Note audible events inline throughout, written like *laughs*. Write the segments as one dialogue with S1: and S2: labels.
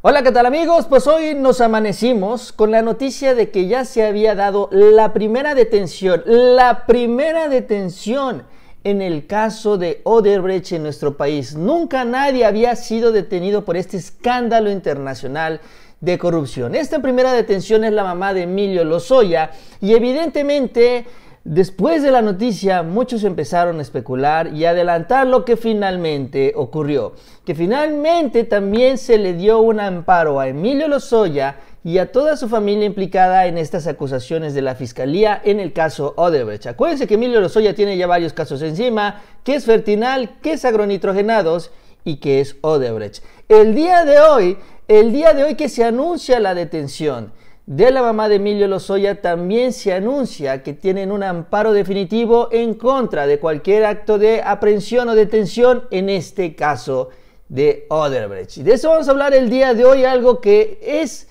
S1: Hola, ¿qué tal amigos? Pues hoy nos amanecimos con la noticia de que ya se había dado la primera detención, la primera detención en el caso de Odebrecht en nuestro país. Nunca nadie había sido detenido por este escándalo internacional de corrupción. Esta primera detención es la mamá de Emilio Lozoya y evidentemente Después de la noticia, muchos empezaron a especular y adelantar lo que finalmente ocurrió, que finalmente también se le dio un amparo a Emilio Lozoya y a toda su familia implicada en estas acusaciones de la fiscalía en el caso Odebrecht. Acuérdense que Emilio Lozoya tiene ya varios casos encima, que es Fertinal, que es agronitrogenados y que es Odebrecht. El día de hoy, el día de hoy que se anuncia la detención de la mamá de Emilio Lozoya también se anuncia que tienen un amparo definitivo en contra de cualquier acto de aprehensión o detención, en este caso de Oderbrecht. Y de eso vamos a hablar el día de hoy, algo que es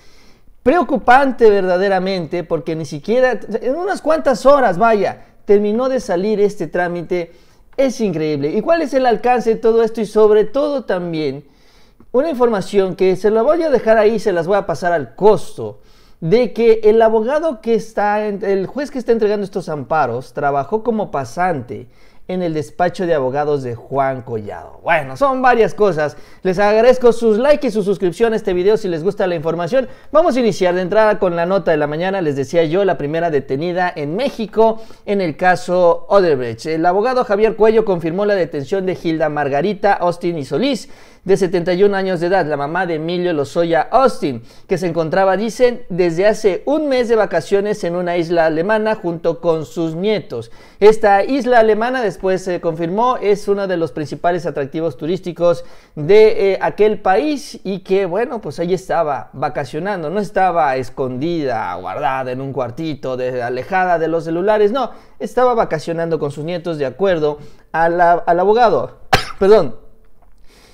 S1: preocupante verdaderamente, porque ni siquiera en unas cuantas horas, vaya, terminó de salir este trámite. Es increíble. ¿Y cuál es el alcance de todo esto? Y sobre todo también, una información que se la voy a dejar ahí, se las voy a pasar al costo de que el abogado que está, el juez que está entregando estos amparos, trabajó como pasante en el despacho de abogados de Juan Collado. Bueno, son varias cosas. Les agradezco sus likes y sus suscripción a este video si les gusta la información. Vamos a iniciar de entrada con la nota de la mañana. Les decía yo, la primera detenida en México en el caso Odebrecht. El abogado Javier Cuello confirmó la detención de Gilda Margarita Austin y Solís de 71 años de edad, la mamá de Emilio Lozoya Austin, que se encontraba, dicen, desde hace un mes de vacaciones en una isla alemana junto con sus nietos. Esta isla alemana, después se confirmó, es uno de los principales atractivos turísticos de eh, aquel país y que, bueno, pues ahí estaba vacacionando, no estaba escondida, guardada en un cuartito, alejada de los celulares, no, estaba vacacionando con sus nietos de acuerdo al abogado. *coughs* Perdón,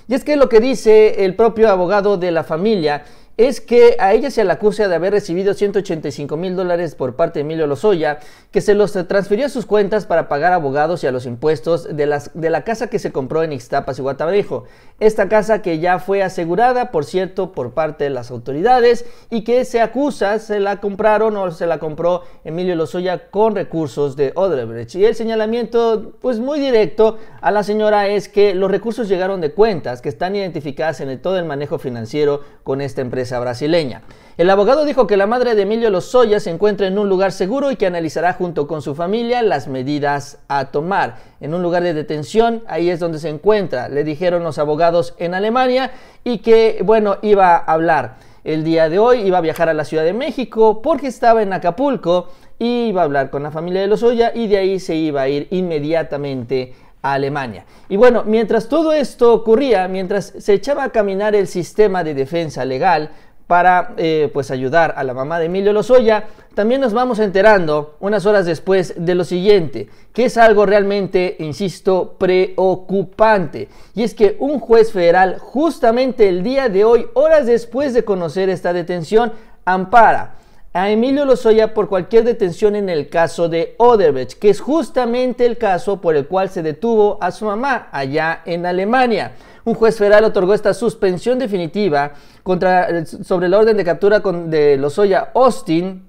S1: y es que lo que dice el propio abogado de la familia es que a ella se la acusa de haber recibido 185 mil dólares por parte de Emilio Lozoya, que se los transfirió a sus cuentas para pagar abogados y a los impuestos de, de la casa que se compró en Ixtapas y Guatabrejo. Esta casa que ya fue asegurada, por cierto, por parte de las autoridades y que se acusa se la compraron o se la compró Emilio Lozoya con recursos de Odebrecht. Y el señalamiento, pues muy directo a la señora es que los recursos llegaron de cuentas que están identificadas en todo el manejo financiero con esta empresa brasileña. El abogado dijo que la madre de Emilio Lozoya se encuentra en un lugar seguro y que analizará junto con su familia las medidas a tomar. En un lugar de detención, ahí es donde se encuentra, le dijeron los abogados en Alemania y que, bueno, iba a hablar. El día de hoy iba a viajar a la Ciudad de México porque estaba en Acapulco y iba a hablar con la familia de Lozoya y de ahí se iba a ir inmediatamente Alemania. Y bueno, mientras todo esto ocurría, mientras se echaba a caminar el sistema de defensa legal para eh, pues ayudar a la mamá de Emilio Lozoya, también nos vamos enterando unas horas después de lo siguiente, que es algo realmente, insisto, preocupante. Y es que un juez federal, justamente el día de hoy, horas después de conocer esta detención, ampara a Emilio Lozoya por cualquier detención en el caso de Oderbech, que es justamente el caso por el cual se detuvo a su mamá allá en Alemania. Un juez federal otorgó esta suspensión definitiva contra, eh, sobre la orden de captura de Lozoya Austin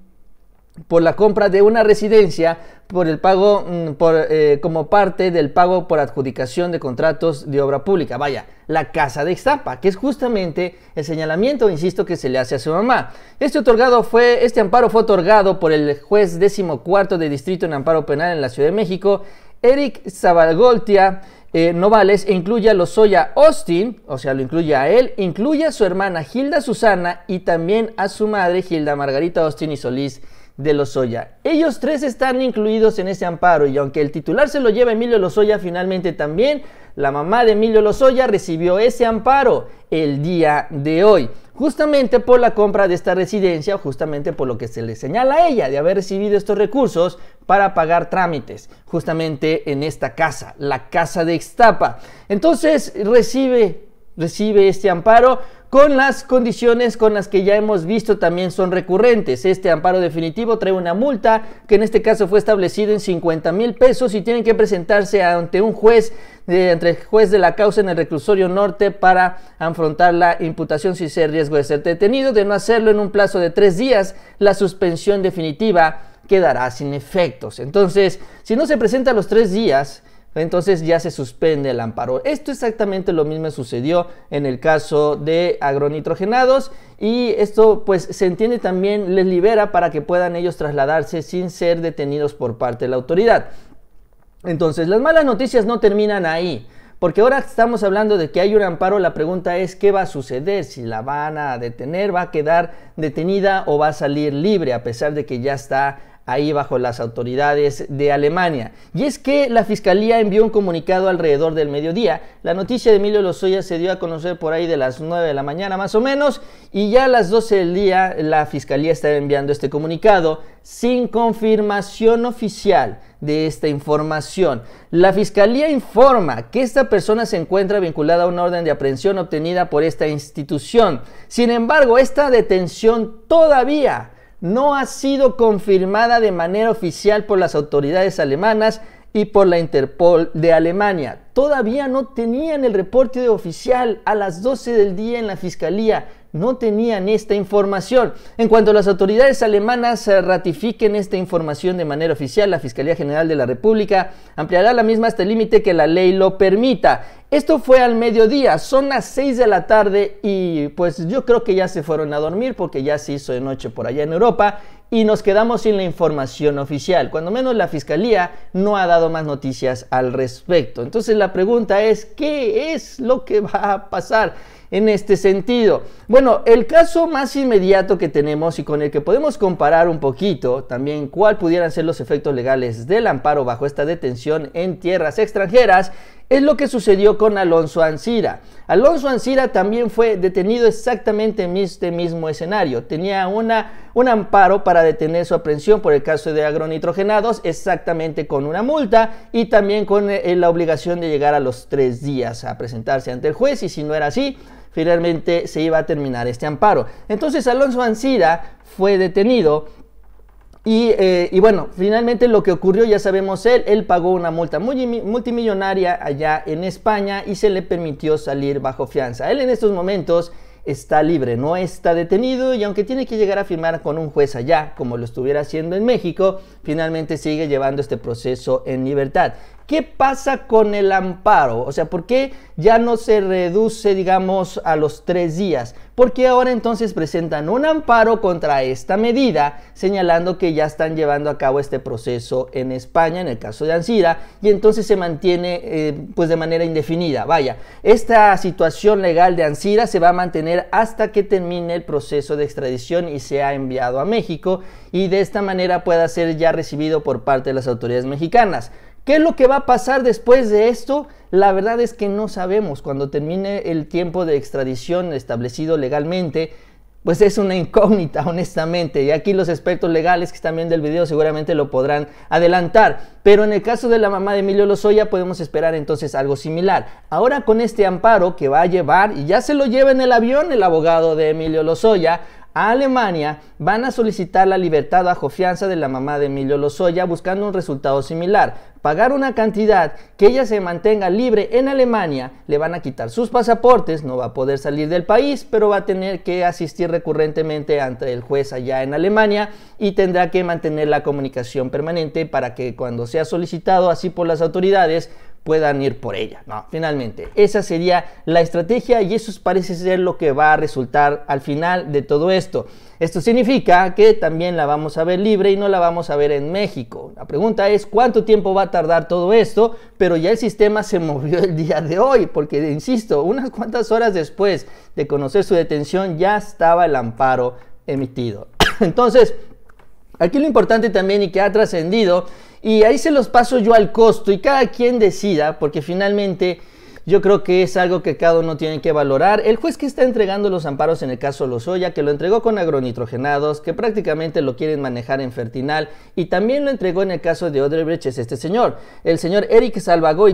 S1: por la compra de una residencia por el pago mm, eh, como parte del pago por adjudicación de contratos de obra pública. Vaya, la casa de Xapa, que es justamente el señalamiento, insisto, que se le hace a su mamá. Este otorgado fue, este amparo fue otorgado por el juez cuarto de distrito en amparo penal en la Ciudad de México, Eric Zabalgoltia eh, Novales, e incluye a Lozoya Austin, o sea, lo incluye a él, incluye a su hermana Gilda Susana y también a su madre Gilda Margarita Austin y Solís de Lozoya. Ellos tres están incluidos en ese amparo y aunque el titular se lo lleva Emilio Lozoya finalmente también, la mamá de Emilio Lozoya recibió ese amparo el día de hoy, justamente por la compra de esta residencia, justamente por lo que se le señala a ella de haber recibido estos recursos para pagar trámites, justamente en esta casa, la casa de Extapa. Entonces recibe recibe este amparo con las condiciones con las que ya hemos visto también son recurrentes. Este amparo definitivo trae una multa que en este caso fue establecido en 50 mil pesos y tienen que presentarse ante un juez de, entre juez de la causa en el reclusorio norte para afrontar la imputación si se riesgo de ser detenido, de no hacerlo en un plazo de tres días, la suspensión definitiva quedará sin efectos. Entonces, si no se presenta a los tres días, entonces ya se suspende el amparo. Esto exactamente lo mismo sucedió en el caso de agronitrogenados y esto pues se entiende también les libera para que puedan ellos trasladarse sin ser detenidos por parte de la autoridad. Entonces las malas noticias no terminan ahí. Porque ahora estamos hablando de que hay un amparo, la pregunta es qué va a suceder, si la van a detener, va a quedar detenida o va a salir libre a pesar de que ya está ahí bajo las autoridades de Alemania. Y es que la Fiscalía envió un comunicado alrededor del mediodía. La noticia de Emilio Lozoya se dio a conocer por ahí de las 9 de la mañana más o menos y ya a las 12 del día la Fiscalía estaba enviando este comunicado sin confirmación oficial de esta información. La Fiscalía informa que esta persona se encuentra vinculada a una orden de aprehensión obtenida por esta institución. Sin embargo, esta detención todavía no ha sido confirmada de manera oficial por las autoridades alemanas y por la Interpol de Alemania. Todavía no tenían el reporte oficial a las 12 del día en la fiscalía. No tenían esta información. En cuanto las autoridades alemanas eh, ratifiquen esta información de manera oficial, la Fiscalía General de la República ampliará la misma hasta el límite que la ley lo permita. Esto fue al mediodía, son las 6 de la tarde y pues yo creo que ya se fueron a dormir porque ya se hizo de noche por allá en Europa y nos quedamos sin la información oficial. Cuando menos la fiscalía no ha dado más noticias al respecto. Entonces la pregunta es, ¿qué es lo que va a pasar? en este sentido. Bueno, el caso más inmediato que tenemos y con el que podemos comparar un poquito también cuál pudieran ser los efectos legales del amparo bajo esta detención en tierras extranjeras es lo que sucedió con Alonso Ancira Alonso Ancira también fue detenido exactamente en este mismo escenario. Tenía una, un amparo para detener su aprehensión por el caso de agronitrogenados, exactamente con una multa y también con eh, eh, la obligación de llegar a los tres días a presentarse ante el juez y si no era así, finalmente se iba a terminar este amparo. Entonces Alonso Ancira fue detenido eh, y, bueno, finalmente lo que ocurrió, ya sabemos él, él pagó una multa multimillonaria allá en España y se le permitió salir bajo fianza. Él en estos momentos está libre, no está detenido y aunque tiene que llegar a firmar con un juez allá, como lo estuviera haciendo en México, finalmente sigue llevando este proceso en libertad. ¿Qué pasa con el amparo? O sea, ¿por qué ya no se reduce, digamos, a los tres días? Porque ahora entonces presentan un amparo contra esta medida, señalando que ya están llevando a cabo este proceso en España, en el caso de Ansira, y entonces se mantiene eh, pues de manera indefinida. Vaya, esta situación legal de Ansira se va a mantener hasta que termine el proceso de extradición y sea enviado a México, y de esta manera pueda ser ya recibido por parte de las autoridades mexicanas. ¿Qué es lo que va a pasar después de esto? La verdad es que no sabemos. Cuando termine el tiempo de extradición establecido legalmente, pues es una incógnita, *laughs* honestamente. Y aquí los expertos legales que están viendo el video seguramente lo podrán adelantar. Pero en el caso de la mamá de Emilio Lozoya podemos esperar entonces algo similar. Ahora con este amparo que va a llevar, y ya se lo lleva en el avión el abogado de Emilio Lozoya, a Alemania van a solicitar la libertad bajo fianza de la mamá de Emilio Lozoya buscando un resultado similar. Pagar una cantidad que ella se mantenga libre en Alemania, le van a quitar sus pasaportes, no va a poder salir del país, pero va a tener que asistir recurrentemente ante el juez allá en Alemania y tendrá que mantener la comunicación permanente para que cuando sea solicitado así por las autoridades puedan ir por ella. No, finalmente, esa sería la estrategia y eso parece ser lo que va a resultar al final de todo esto. Esto significa que también la vamos a ver libre y no la vamos a ver en México. La pregunta es cuánto tiempo va a tardar todo esto, pero ya el sistema se *laughs* movió el día de hoy, porque, insisto, unas cuantas horas después de conocer su detención ya estaba el amparo emitido. *clears throat* Entonces, Aquí lo importante también y que ha trascendido y ahí se los paso yo al costo y cada quien decida, porque finalmente yo creo que es algo que cada uno tiene que valorar. El juez que está entregando los amparos en el caso Lozoya, que lo entregó con agronitrogenados, que prácticamente lo quieren manejar en Fertinal, y también lo entregó en el caso de Odebrecht, es este señor, el señor Eric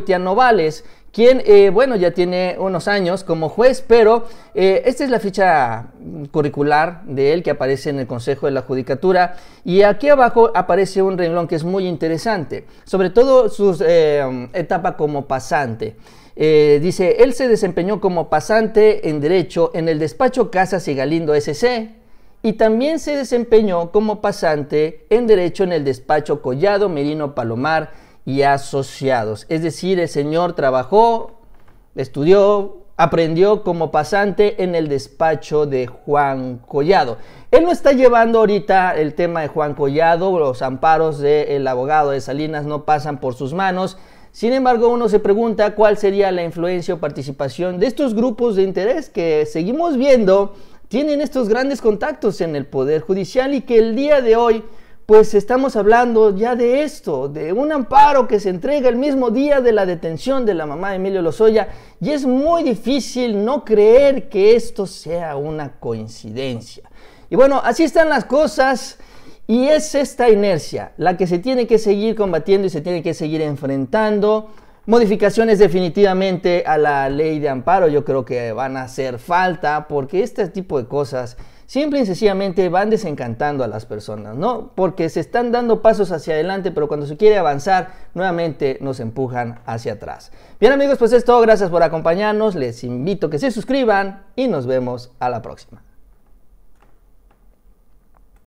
S1: Tiano Novales, quien, eh, bueno, ya tiene unos años como juez, pero eh, esta es la ficha curricular de él que aparece en el Consejo de la Judicatura. Y aquí abajo aparece un renglón que es muy interesante, sobre todo su eh, etapa como pasante. Eh, dice, él se desempeñó como pasante en derecho en el despacho Casas y Galindo SC y también se desempeñó como pasante en derecho en el despacho Collado Merino Palomar y Asociados. Es decir, el señor trabajó, estudió, aprendió como pasante en el despacho de Juan Collado. Él no está llevando ahorita el tema de Juan Collado, los amparos del abogado de Salinas no pasan por sus manos. Sin embargo, uno se pregunta cuál sería la influencia o participación de estos grupos de interés que seguimos viendo tienen estos grandes contactos en el Poder Judicial y que el día de hoy pues estamos hablando ya de esto, de un amparo que se entrega el mismo día de la detención de la mamá de Emilio Lozoya y es muy difícil no creer que esto sea una coincidencia. Y bueno, así están las cosas. Y es esta inercia la que se tiene que seguir combatiendo y se tiene que seguir enfrentando. Modificaciones definitivamente a la ley de amparo yo creo que van a hacer falta porque este tipo de cosas siempre y sencillamente van desencantando a las personas, ¿no? Porque se están dando pasos hacia adelante, pero cuando se quiere avanzar, nuevamente nos empujan hacia atrás. Bien amigos, pues es todo, gracias por acompañarnos, les invito a que se suscriban y nos vemos a la próxima.